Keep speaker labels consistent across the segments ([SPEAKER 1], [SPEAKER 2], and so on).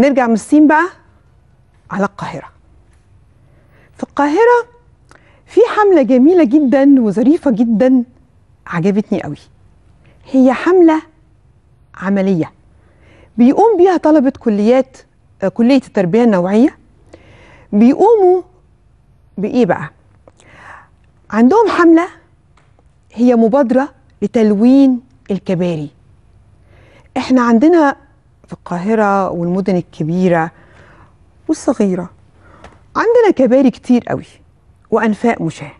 [SPEAKER 1] نرجع من الصين بقى على القاهرة في القاهرة في حملة جميلة جدا وظريفة جدا عجبتني قوي هي حملة عملية بيقوم بيها طلبة كليات كلية التربية النوعية بيقوموا بإيه بقى؟ عندهم حملة هي مبادرة لتلوين الكباري احنا عندنا في القاهرة والمدن الكبيرة والصغيرة عندنا كباري كتير قوي وأنفاق مشاة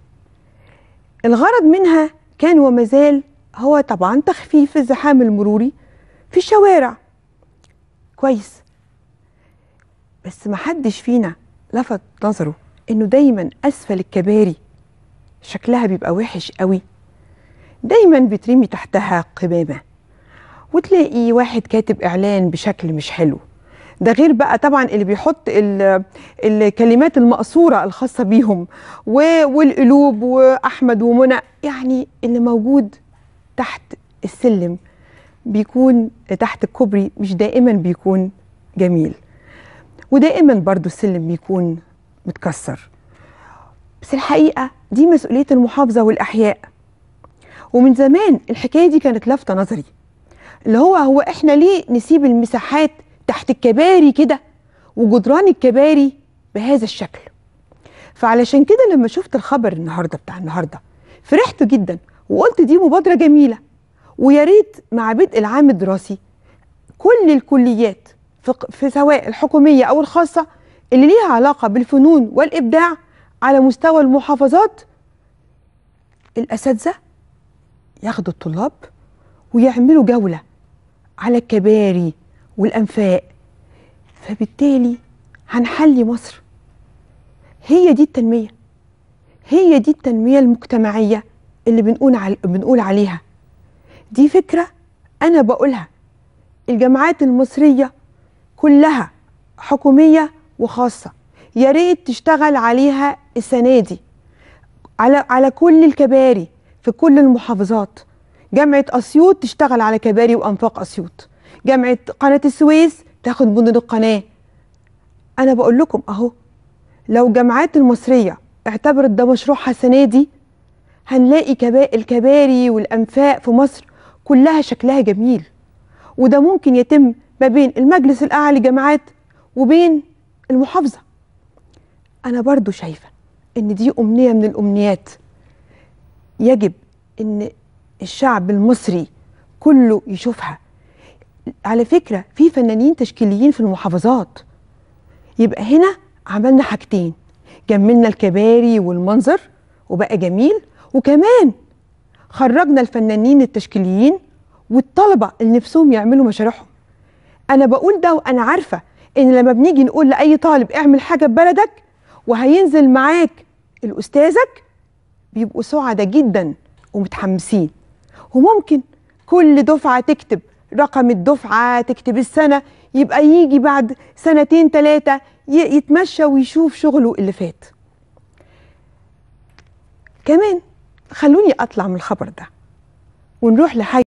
[SPEAKER 1] الغرض منها كان ومازال هو طبعا تخفيف الزحام المروري في الشوارع كويس بس محدش فينا لفت نظره انه دايما اسفل الكباري شكلها بيبقى وحش قوي دايما بترمي تحتها قمامه وتلاقي واحد كاتب اعلان بشكل مش حلو ده غير بقى طبعا اللي بيحط الكلمات المقصوره الخاصه بيهم والقلوب واحمد ومنى يعني اللي موجود تحت السلم بيكون تحت الكوبري مش دائما بيكون جميل ودائما برضو السلم بيكون متكسر بس الحقيقه دي مسؤوليه المحافظه والاحياء ومن زمان الحكايه دي كانت لافته نظري اللي هو هو احنا ليه نسيب المساحات تحت الكباري كده وجدران الكباري بهذا الشكل فعلشان كده لما شفت الخبر النهارده بتاع النهارده فرحت جدا وقلت دي مبادره جميله ويا ريت مع بدء العام الدراسي كل الكليات في سواء الحكوميه او الخاصه اللي ليها علاقه بالفنون والابداع على مستوى المحافظات الاساتذه ياخدوا الطلاب ويعملوا جوله على الكباري والأنفاق فبالتالي هنحلي مصر هي دي التنمية هي دي التنمية المجتمعية اللي بنقول, عل... بنقول عليها دي فكرة أنا بقولها الجامعات المصرية كلها حكومية وخاصة يا ريت تشتغل عليها السنة دي على على كل الكباري في كل المحافظات جامعة أسيوط تشتغل على كباري وأنفاق أسيوط جامعة قناة السويس تاخد مدن القناة أنا بقول لكم أهو لو الجامعات المصرية اعتبرت ده مشروع السنة دي هنلاقي كبا... الكباري والأنفاق في مصر كلها شكلها جميل وده ممكن يتم ما بين المجلس الأعلى للجامعات وبين المحافظة أنا برضو شايفة إن دي أمنية من الأمنيات يجب إن الشعب المصري كله يشوفها على فكرة في فنانين تشكيليين في المحافظات يبقى هنا عملنا حاجتين جملنا الكباري والمنظر وبقى جميل وكمان خرجنا الفنانين التشكيليين والطلبة اللي نفسهم يعملوا مشاريعهم أنا بقول ده وأنا عارفة إن لما بنيجي نقول لأي طالب اعمل حاجة ببلدك وهينزل معاك الأستاذك بيبقوا سعداء جدا ومتحمسين وممكن كل دفعة تكتب رقم الدفعة تكتب السنة يبقى يجي بعد سنتين تلاتة يتمشى ويشوف شغله اللي فات كمان خلوني أطلع من الخبر ده ونروح لحاجة